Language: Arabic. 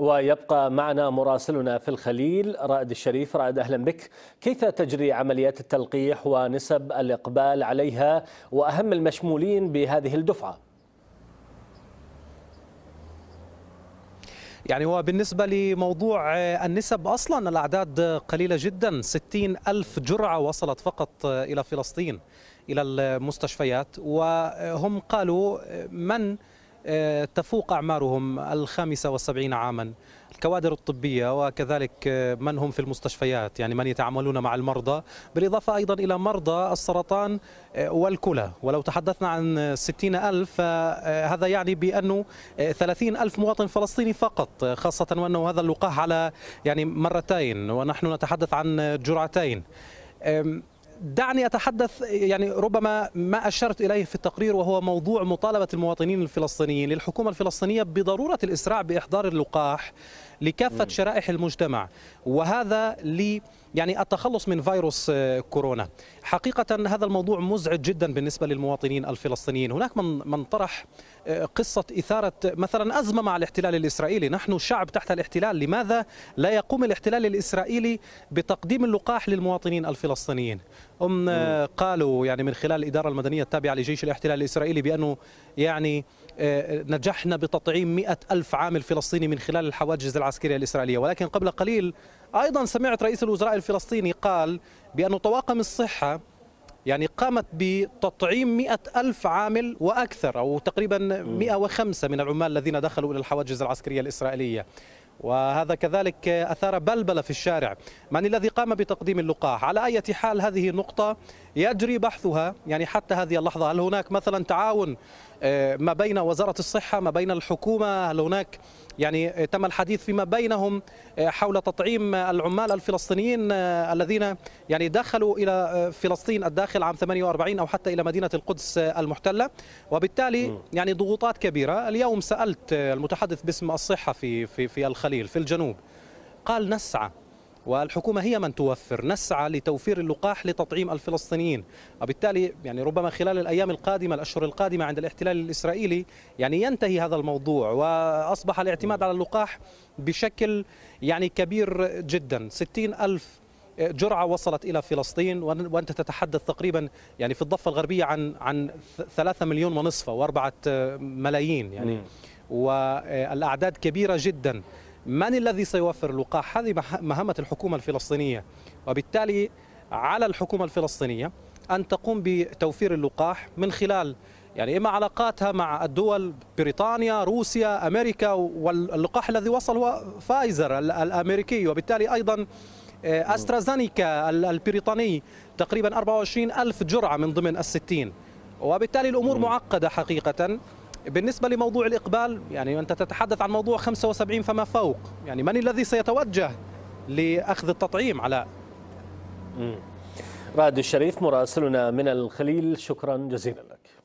ويبقى معنا مراسلنا في الخليل رائد الشريف رائد أهلا بك كيف تجري عمليات التلقيح ونسب الإقبال عليها وأهم المشمولين بهذه الدفعة يعني وبالنسبة لموضوع النسب أصلا الأعداد قليلة جدا ستين ألف جرعة وصلت فقط إلى فلسطين إلى المستشفيات وهم قالوا من آه، تفوق أعمارهم الخامسة والسبعين عاما الكوادر الطبية وكذلك آه، من هم في المستشفيات يعني من يتعاملون مع المرضى بالإضافة أيضا إلى مرضى السرطان آه، والكلى ولو تحدثنا عن ستين ألف هذا يعني بأنه ثلاثين ألف مواطن فلسطيني فقط خاصة وأنه هذا اللقاح على يعني مرتين ونحن نتحدث عن جرعتين دعني أتحدث يعني ربما ما أشرت إليه في التقرير وهو موضوع مطالبة المواطنين الفلسطينيين للحكومة الفلسطينية بضرورة الإسراع بإحضار اللقاح لكافه شرائح المجتمع وهذا ل يعني التخلص من فيروس آه، كورونا حقيقة هذا الموضوع مزعج جدا بالنسبة للمواطنين الفلسطينيين هناك من, من طرح آه، قصة إثارة مثلا أزمة مع الاحتلال الإسرائيلي نحن شعب تحت الاحتلال لماذا لا يقوم الاحتلال الإسرائيلي بتقديم اللقاح للمواطنين الفلسطينيين هم آه، قالوا يعني من خلال الإدارة المدنية التابعة لجيش الاحتلال الإسرائيلي بأنه يعني نجحنا بتطعيم مئة ألف عامل فلسطيني من خلال الحواجز العسكرية العسكرية الإسرائيلية ولكن قبل قليل أيضا سمعت رئيس الوزراء الفلسطيني قال بأن طواقم الصحة يعني قامت بتطعيم مئة ألف عامل وأكثر أو تقريبا 105 من العمال الذين دخلوا إلى الحواجز العسكرية الإسرائيلية وهذا كذلك أثار بلبلة في الشارع من الذي قام بتقديم اللقاح على أي حال هذه النقطة يجري بحثها يعني حتى هذه اللحظة هل هناك مثلا تعاون آه، ما بين وزارة الصحة ما بين الحكومة هل هناك يعني آه، تم الحديث فيما بينهم آه، حول تطعيم العمال الفلسطينيين الذين يعني دخلوا إلى فلسطين الداخل عام 48 أو حتى إلى مدينة القدس المحتلة وبالتالي يعني ضغوطات كبيرة اليوم سألت المتحدث باسم الصحة في, في, في الخليل في الجنوب قال نسعى والحكومة هي من توفر نسعى لتوفير اللقاح لتطعيم الفلسطينيين وبالتالي يعني ربما خلال الأيام القادمة الأشهر القادمة عند الاحتلال الإسرائيلي يعني ينتهي هذا الموضوع وأصبح الاعتماد على اللقاح بشكل يعني كبير جدا ستين ألف جرعة وصلت إلى فلسطين وأنت تتحدث تقريبا يعني في الضفة الغربية عن عن 3 مليون ونصف وأربعة ملايين يعني والأعداد كبيرة جدا من الذي سيوفر اللقاح هذه مهمة الحكومة الفلسطينية وبالتالي على الحكومة الفلسطينية أن تقوم بتوفير اللقاح من خلال يعني إما علاقاتها مع الدول بريطانيا روسيا أمريكا واللقاح الذي وصل هو فايزر الأمريكي وبالتالي أيضا آه، أسترازانيكا البريطاني تقريبا 24 ألف جرعة من ضمن الستين وبالتالي الأمور معقدة حقيقة بالنسبة لموضوع الإقبال يعني أنت تتحدث عن موضوع 75 فما فوق يعني من الذي سيتوجه لأخذ التطعيم على رائد الشريف مراسلنا من الخليل شكرا جزيلا لك